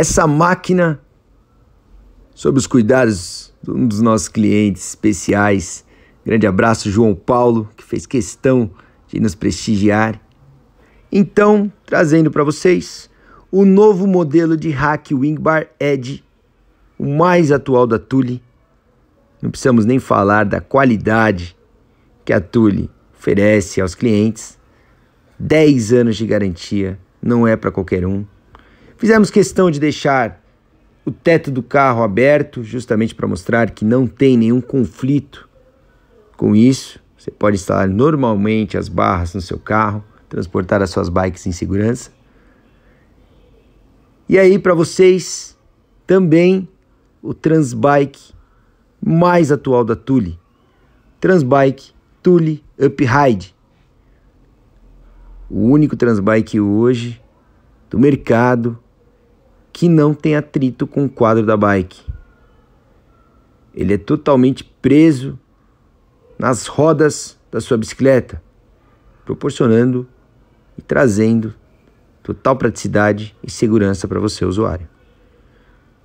essa máquina sob os cuidados de um dos nossos clientes especiais. Grande abraço, João Paulo, que fez questão de nos prestigiar. Então, trazendo para vocês o novo modelo de hack Wingbar Edge, é o mais atual da Thule. Não precisamos nem falar da qualidade que a Thule oferece aos clientes. 10 anos de garantia, não é para qualquer um. Fizemos questão de deixar o teto do carro aberto, justamente para mostrar que não tem nenhum conflito com isso. Você pode instalar normalmente as barras no seu carro, transportar as suas bikes em segurança. E aí, para vocês, também o Transbike mais atual da Thule. Transbike Thule Upride. O único transbike hoje do mercado que não tem atrito com o quadro da bike. Ele é totalmente preso nas rodas da sua bicicleta, proporcionando e trazendo total praticidade e segurança para você, usuário.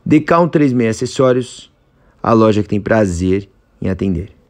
Decal 36 Acessórios, a loja que tem prazer em atender.